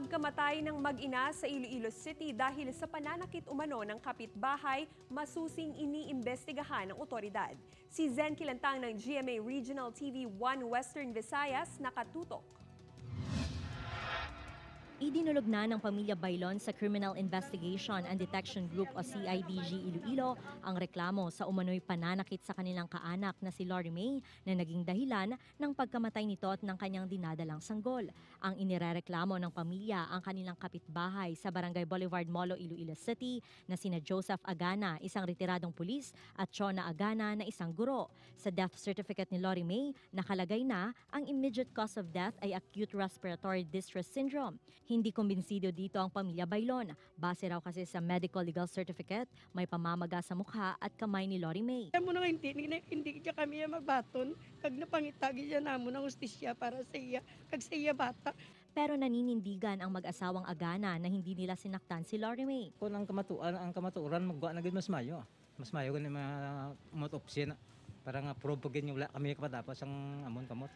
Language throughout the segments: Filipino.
Pagkamatay ng mag-ina sa Iloilo City dahil sa pananakit umano ng kapitbahay, masusing iniimbestigahan ng otoridad. Si Zen Kilantang ng GMA Regional TV 1 Western Visayas nakatutok idinulog na ng pamilya Bailon sa Criminal Investigation and Detection Group o CIDG Iloilo ang reklamo sa umano'y pananakit sa kanilang kaanak na si Lori May na naging dahilan ng pagkamatay nito at ng kanyang dinadalang sanggol. Ang inirereklamo ng pamilya ang kanilang kapitbahay sa Barangay Boulevard Molo, Iloilo City na sina Joseph Agana, isang retiradong pulis at Chona Agana na isang guro. Sa death certificate ni Lori May, nakalagay na ang immediate cause of death ay acute respiratory distress syndrome. Hindi kumbinsido dito ang pamilya Baylon. Base raw kasi sa medical legal certificate, may pamamaga sa mukha at kamay ni Lori May. Kaya mo nang hindi, hindi siya kami magbaton. Kag napangitagi siya namo ng ustisya para sa iya, kag sa iya bata pero naninindigan ang mag-asawang agana na hindi nila sinaktan si Lori May. Kung ang kamatuan, ang kamaturan, magwa na mas mayo. Mas mayo kung mga motopsya na. Para nga probe wala kami kapatapos ang amon kamot.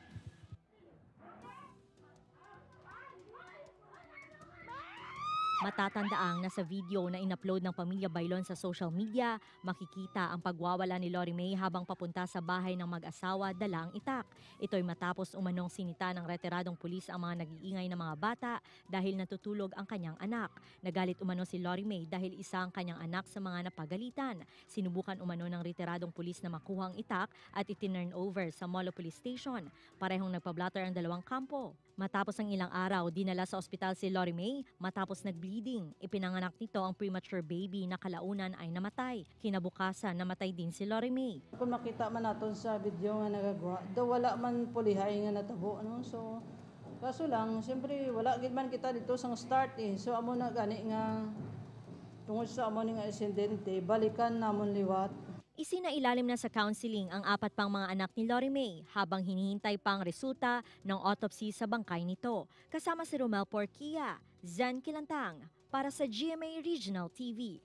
Matatandaang na sa video na inupload ng pamilya Bailon sa social media, makikita ang pagwawala ni Lori May habang papunta sa bahay ng mag-asawa dalang itak. Ito'y matapos umanong sinita ng retiradong pulis ang mga nag-iingay ng mga bata dahil natutulog ang kanyang anak. Nagalit umano si Lori May dahil isa ang kanyang anak sa mga napagalitan. Sinubukan umano ng retiradong pulis na makuha ang itak at itinurn over sa Molo Police Station. Parehong nagpablatter ang dalawang kampo. Matapos ang ilang araw, dinala sa ospital si Lori May matapos nagbili bleeding. Ipinanganak nito ang premature baby na kalaunan ay namatay. Kinabukasan, namatay din si Lori May. Kung makita man natin sa video nga nagagawa, daw wala man pulihay nga natabo. Ano? So, kaso lang, siyempre wala gid man kita dito sa start eh. So, amo na gani nga tungod sa amo nga insidente, balikan namon liwat Isinailalim na sa counseling ang apat pang mga anak ni Lori May habang hinihintay pang resulta ng autopsy sa bangkay nito kasama si Romel Porquia, Zen Kilantang para sa GMA Regional TV.